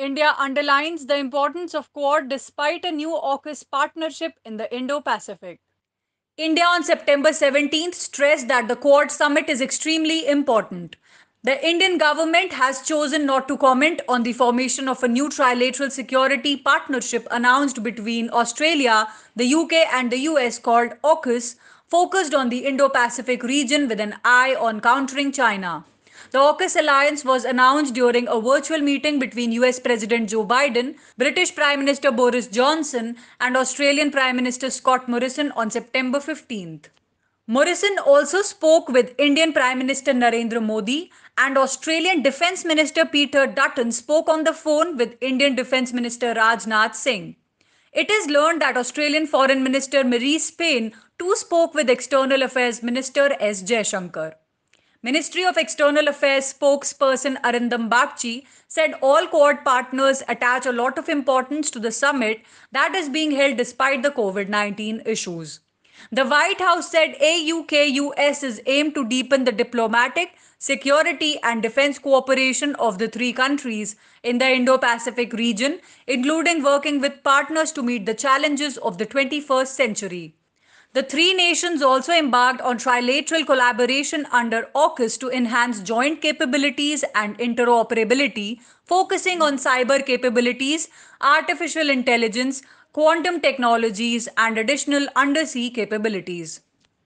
India underlines the importance of Quad despite a new AUKUS partnership in the Indo Pacific. India on September 17th stressed that the Quad summit is extremely important. The Indian government has chosen not to comment on the formation of a new trilateral security partnership announced between Australia, the UK, and the US called AUKUS, focused on the Indo Pacific region with an eye on countering China. The AUKUS alliance was announced during a virtual meeting between US President Joe Biden, British Prime Minister Boris Johnson, and Australian Prime Minister Scott Morrison on September 15th. Morrison also spoke with Indian Prime Minister Narendra Modi and Australian Defence Minister Peter Dutton spoke on the phone with Indian Defence Minister Rajnath Singh. It is learned that Australian Foreign Minister Marie Spain too spoke with External Affairs Minister S. Jayashankar. Ministry of External Affairs spokesperson Arindam Bagchi said all Quad partners attach a lot of importance to the summit that is being held despite the COVID 19 issues. The White House said AUKUS is aimed to deepen the diplomatic, security, and defense cooperation of the three countries in the Indo Pacific region, including working with partners to meet the challenges of the 21st century. The three nations also embarked on trilateral collaboration under AUKUS to enhance joint capabilities and interoperability, focusing on cyber capabilities, artificial intelligence, quantum technologies, and additional undersea capabilities.